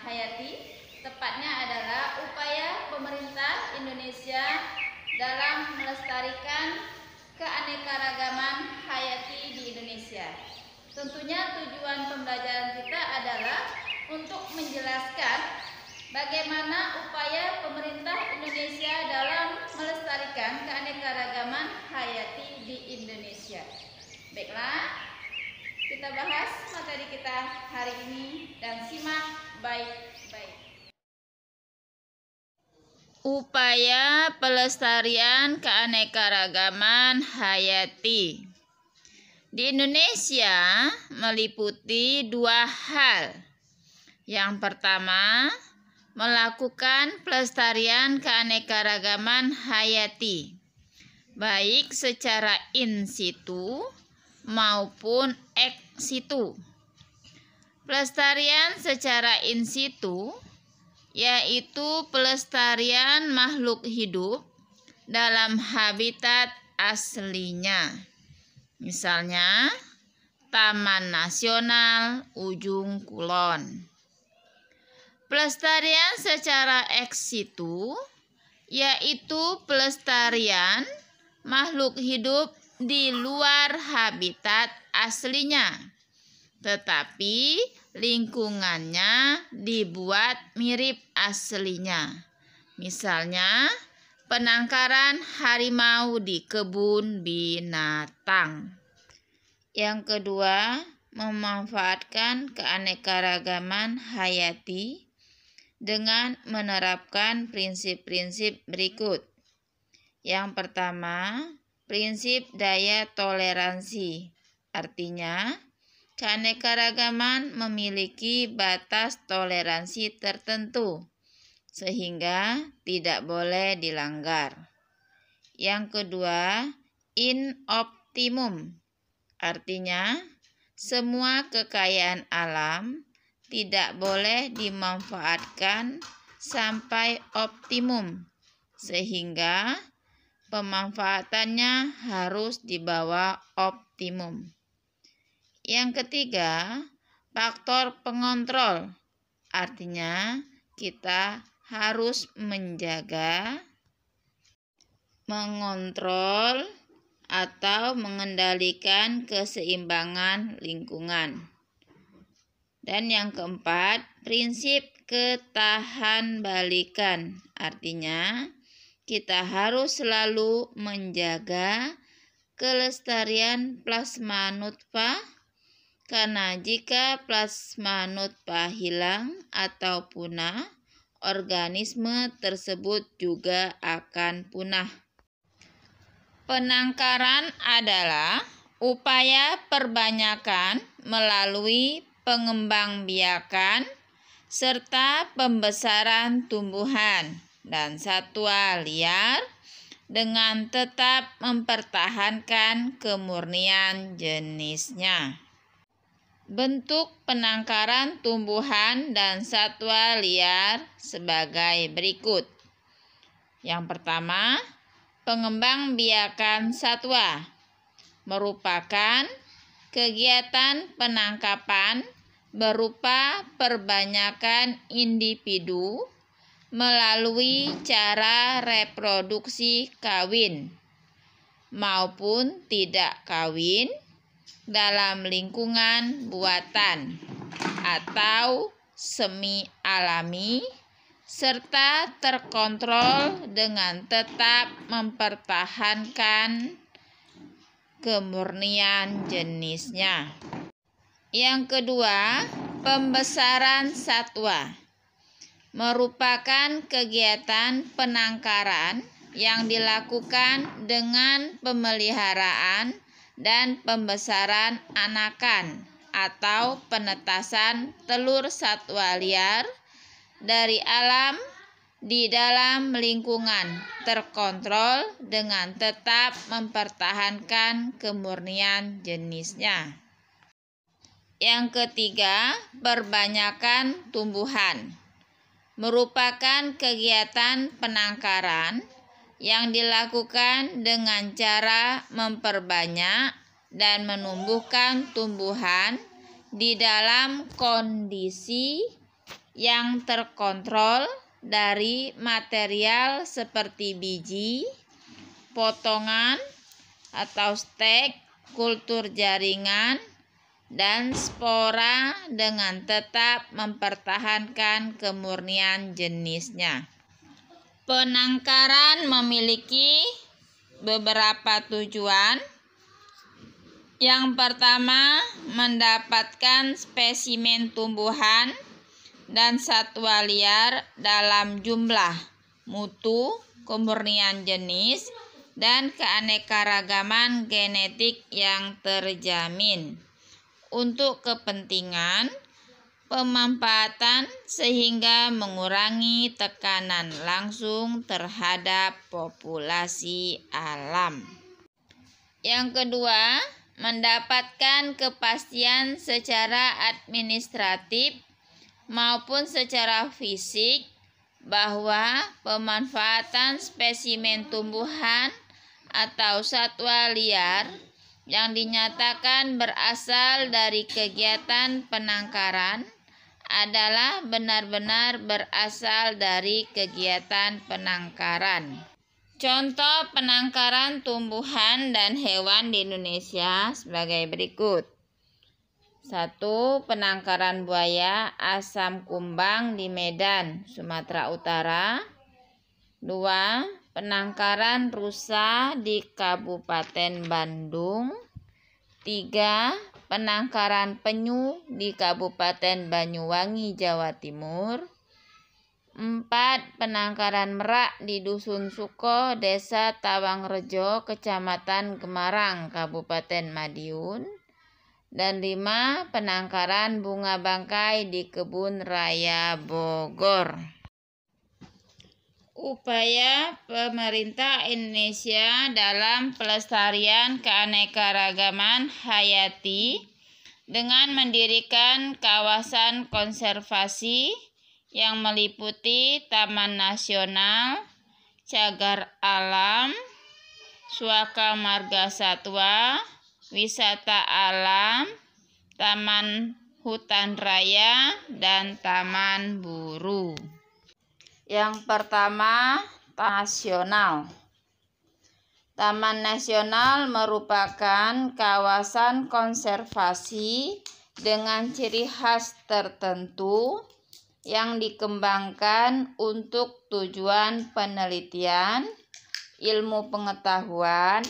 Hayati tepatnya adalah upaya pemerintah Indonesia dalam melestarikan keanekaragaman hayati di Indonesia. Tentunya tujuan pembelajaran kita adalah untuk menjelaskan bagaimana upaya pemerintah Indonesia dalam melestarikan keanekaragaman hayati di Indonesia. Baiklah, kita bahas materi kita hari ini dan simak Baik, baik. Upaya pelestarian keanekaragaman hayati di Indonesia meliputi dua hal. Yang pertama, melakukan pelestarian keanekaragaman hayati, baik secara in situ maupun ex situ Pelestarian secara in situ yaitu pelestarian makhluk hidup dalam habitat aslinya. Misalnya Taman Nasional Ujung Kulon. Pelestarian secara ex situ yaitu pelestarian makhluk hidup di luar habitat aslinya tetapi lingkungannya dibuat mirip aslinya. Misalnya, penangkaran harimau di kebun binatang. Yang kedua, memanfaatkan keanekaragaman hayati dengan menerapkan prinsip-prinsip berikut. Yang pertama, prinsip daya toleransi. Artinya, keanekaragaman memiliki batas toleransi tertentu, sehingga tidak boleh dilanggar. Yang kedua, in optimum, artinya semua kekayaan alam tidak boleh dimanfaatkan sampai optimum, sehingga pemanfaatannya harus dibawa optimum. Yang ketiga, faktor pengontrol. Artinya, kita harus menjaga, mengontrol, atau mengendalikan keseimbangan lingkungan. Dan yang keempat, prinsip ketahan balikan. Artinya, kita harus selalu menjaga kelestarian plasma nutfah karena jika plasma nutpa hilang atau punah, organisme tersebut juga akan punah. Penangkaran adalah upaya perbanyakan melalui pengembangbiakan serta pembesaran tumbuhan dan satwa liar dengan tetap mempertahankan kemurnian jenisnya. Bentuk penangkaran tumbuhan dan satwa liar sebagai berikut. Yang pertama, pengembang biakan satwa merupakan kegiatan penangkapan berupa perbanyakan individu melalui cara reproduksi kawin maupun tidak kawin dalam lingkungan buatan atau semi alami serta terkontrol dengan tetap mempertahankan kemurnian jenisnya. Yang kedua, pembesaran satwa merupakan kegiatan penangkaran yang dilakukan dengan pemeliharaan dan pembesaran anakan atau penetasan telur satwa liar dari alam di dalam lingkungan terkontrol dengan tetap mempertahankan kemurnian jenisnya. Yang ketiga, perbanyakan tumbuhan merupakan kegiatan penangkaran yang dilakukan dengan cara memperbanyak dan menumbuhkan tumbuhan di dalam kondisi yang terkontrol dari material seperti biji, potongan atau stek, kultur jaringan, dan spora dengan tetap mempertahankan kemurnian jenisnya. Penangkaran memiliki beberapa tujuan. Yang pertama, mendapatkan spesimen tumbuhan dan satwa liar dalam jumlah, mutu, kemurnian jenis, dan keanekaragaman genetik yang terjamin. Untuk kepentingan pemampatan sehingga mengurangi tekanan langsung terhadap populasi alam. Yang kedua, mendapatkan kepastian secara administratif maupun secara fisik bahwa pemanfaatan spesimen tumbuhan atau satwa liar yang dinyatakan berasal dari kegiatan penangkaran adalah benar-benar berasal dari kegiatan penangkaran. Contoh penangkaran tumbuhan dan hewan di Indonesia sebagai berikut. 1. Penangkaran buaya asam kumbang di Medan, Sumatera Utara. 2. Penangkaran rusa di Kabupaten Bandung. 3 penangkaran penyu di Kabupaten Banyuwangi, Jawa Timur. 4. Penangkaran merak di Dusun Suko, Desa Tawangrejo, Kecamatan Gemarang, Kabupaten Madiun. Dan 5. Penangkaran bunga bangkai di Kebun Raya Bogor upaya pemerintah Indonesia dalam pelestarian keanekaragaman hayati dengan mendirikan kawasan konservasi yang meliputi Taman Nasional, Cagar Alam, Suaka Marga Satwa, Wisata Alam, Taman Hutan Raya, dan Taman Buru. Yang pertama, Taman Nasional. Taman Nasional merupakan kawasan konservasi dengan ciri khas tertentu yang dikembangkan untuk tujuan penelitian, ilmu pengetahuan,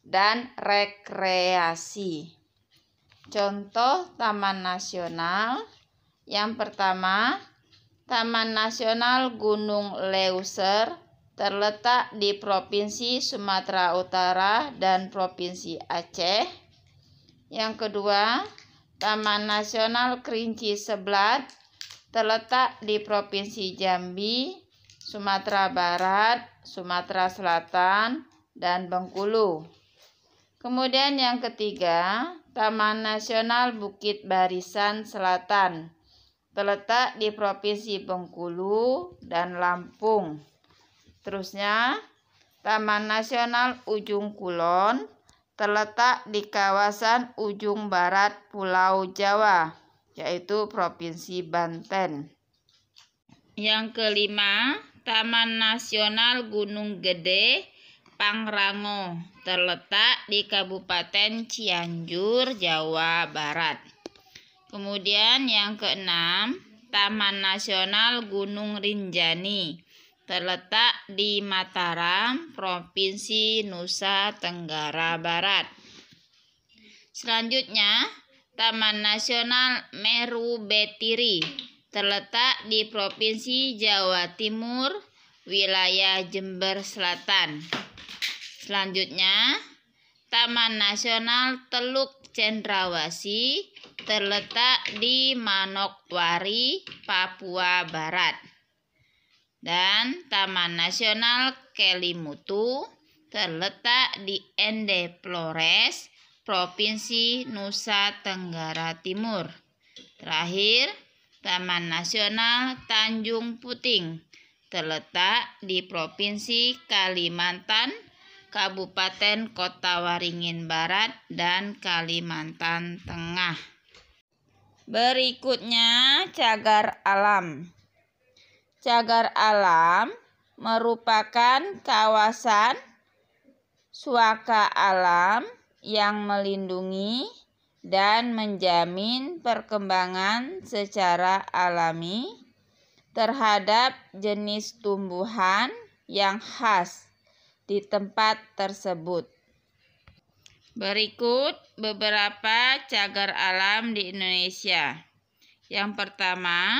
dan rekreasi. Contoh taman nasional yang pertama Taman Nasional Gunung Leuser terletak di Provinsi Sumatera Utara dan Provinsi Aceh. Yang kedua, Taman Nasional Kerinci Seblat terletak di Provinsi Jambi, Sumatera Barat, Sumatera Selatan, dan Bengkulu. Kemudian yang ketiga, Taman Nasional Bukit Barisan Selatan terletak di Provinsi Bengkulu dan Lampung. Terusnya, Taman Nasional Ujung Kulon terletak di kawasan ujung barat Pulau Jawa, yaitu Provinsi Banten. Yang kelima, Taman Nasional Gunung Gede Pangrango terletak di Kabupaten Cianjur, Jawa Barat. Kemudian yang keenam, Taman Nasional Gunung Rinjani terletak di Mataram, Provinsi Nusa Tenggara Barat. Selanjutnya, Taman Nasional Meru Betiri terletak di Provinsi Jawa Timur, wilayah Jember Selatan. Selanjutnya, Taman Nasional Teluk Cendrawasih terletak di Manokwari, Papua Barat. Dan Taman Nasional Kelimutu terletak di Ende Flores, Provinsi Nusa Tenggara Timur. Terakhir, Taman Nasional Tanjung Puting terletak di Provinsi Kalimantan, Kabupaten Kota Waringin Barat dan Kalimantan Tengah. Berikutnya cagar alam. Cagar alam merupakan kawasan suaka alam yang melindungi dan menjamin perkembangan secara alami terhadap jenis tumbuhan yang khas di tempat tersebut. Berikut beberapa cagar alam di Indonesia. Yang pertama,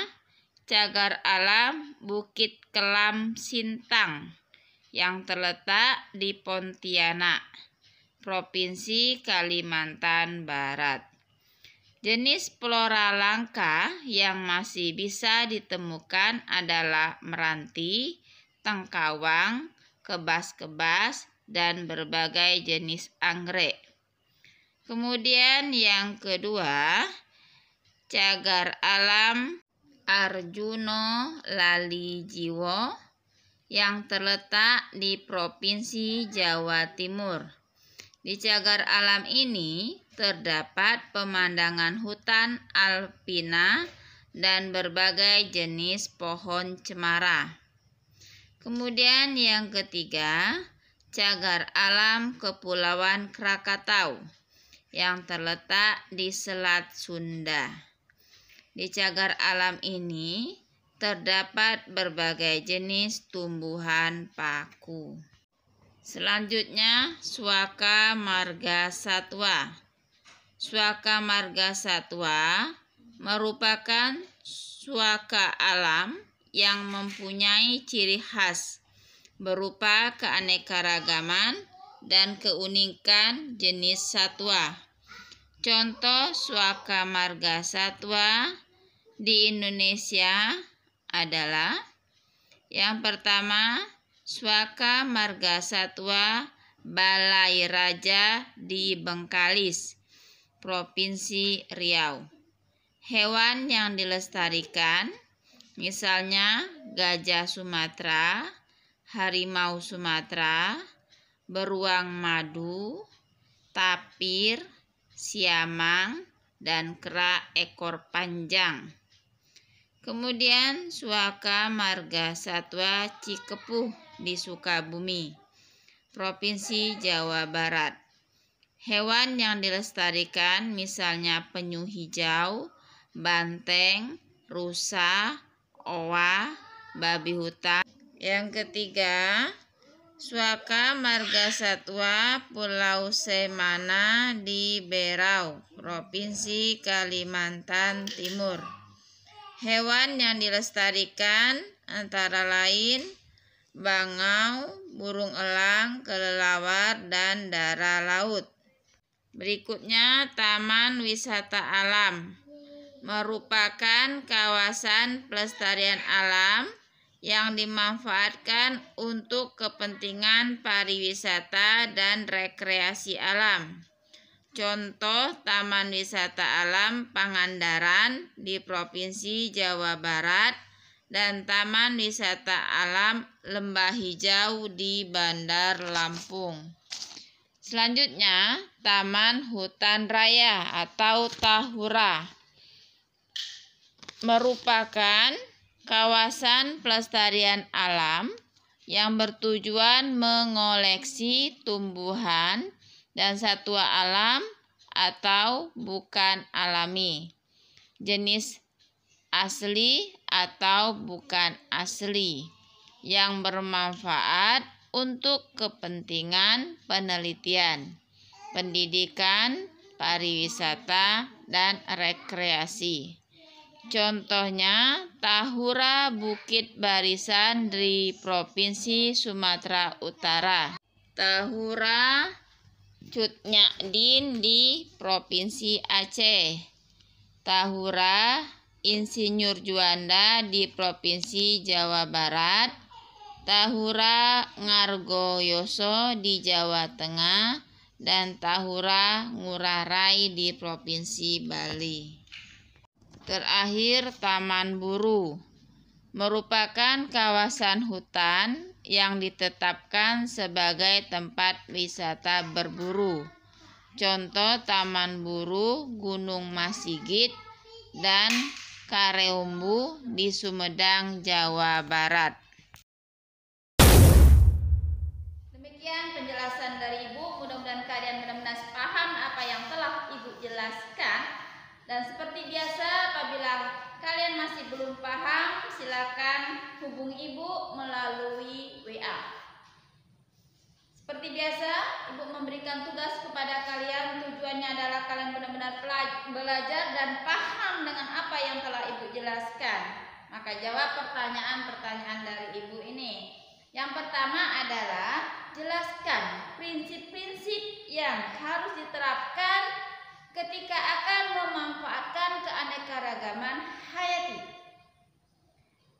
cagar alam Bukit Kelam Sintang yang terletak di Pontianak, Provinsi Kalimantan Barat. Jenis flora langka yang masih bisa ditemukan adalah meranti, tengkawang, kebas-kebas, dan berbagai jenis anggrek. Kemudian yang kedua, cagar alam Arjuno Lali Jiwo yang terletak di Provinsi Jawa Timur. Di cagar alam ini terdapat pemandangan hutan alpina dan berbagai jenis pohon cemara. Kemudian yang ketiga, cagar alam Kepulauan Krakatau yang terletak di Selat Sunda. Di cagar alam ini terdapat berbagai jenis tumbuhan paku. Selanjutnya, Suaka Marga Satwa. Suaka Marga Satwa merupakan suaka alam yang mempunyai ciri khas berupa keanekaragaman dan keunikan jenis satwa. Contoh suaka marga satwa di Indonesia adalah yang pertama suaka marga satwa Balai Raja di Bengkalis, Provinsi Riau. Hewan yang dilestarikan misalnya gajah Sumatera, harimau Sumatera, beruang madu, tapir, siamang, dan kera ekor panjang. Kemudian suaka marga satwa Cikepuh di Sukabumi, Provinsi Jawa Barat. Hewan yang dilestarikan misalnya penyu hijau, banteng, rusa, owa, babi hutan. Yang ketiga, Suaka Marga Satwa Pulau Semana di Berau, Provinsi Kalimantan Timur. Hewan yang dilestarikan antara lain bangau, burung elang, kelelawar, dan darah laut. Berikutnya Taman Wisata Alam merupakan kawasan pelestarian alam yang dimanfaatkan untuk kepentingan pariwisata dan rekreasi alam. Contoh Taman Wisata Alam Pangandaran di Provinsi Jawa Barat dan Taman Wisata Alam Lembah Hijau di Bandar Lampung. Selanjutnya, Taman Hutan Raya atau Tahura merupakan kawasan pelestarian alam yang bertujuan mengoleksi tumbuhan dan satwa alam atau bukan alami, jenis asli atau bukan asli, yang bermanfaat untuk kepentingan penelitian, pendidikan, pariwisata, dan rekreasi. Contohnya, Tahura Bukit Barisan di Provinsi Sumatera Utara. Tahura Cutnyakdin di Provinsi Aceh. Tahura Insinyur Juanda di Provinsi Jawa Barat. Tahura Ngargoyoso di Jawa Tengah dan Tahura Ngurah Rai di Provinsi Bali. Terakhir, Taman Buru merupakan kawasan hutan yang ditetapkan sebagai tempat wisata berburu. Contoh Taman Buru, Gunung Masigit, dan Kareumbu di Sumedang, Jawa Barat. Demikian penjelasan dari Ibu, mudah-mudahan kalian benar-benar paham apa yang telah Ibu jelaskan. Dan seperti biasa apabila kalian masih belum paham silakan hubungi ibu melalui WA. Seperti biasa ibu memberikan tugas kepada kalian tujuannya adalah kalian benar-benar belajar dan paham dengan apa yang telah ibu jelaskan. Maka jawab pertanyaan-pertanyaan dari ibu ini. Yang pertama adalah jelaskan prinsip-prinsip yang harus diterapkan ketika akan memanfaatkan keanekaragaman hayati.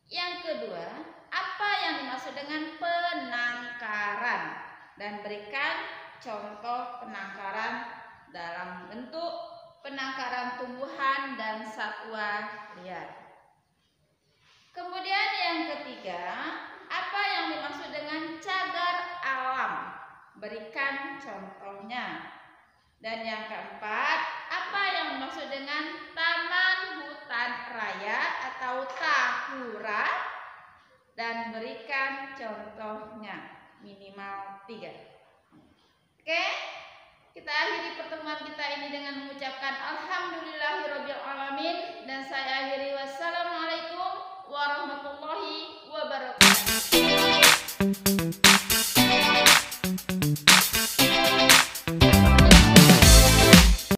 Yang kedua, apa yang dimaksud dengan penangkaran dan berikan contoh penangkaran dalam bentuk penangkaran tumbuhan dan satwa liar. Kemudian yang ketiga, apa yang dimaksud dengan cagar alam? Berikan contohnya. Dan yang keempat, apa yang dimaksud dengan taman hutan raya atau tahura? Dan berikan contohnya minimal tiga. Oke, kita akhiri pertemuan kita ini dengan mengucapkan Alhamdulillahirobbilalamin dan saya akhiri wassalamualaikum warahmatullahi wabarakatuh.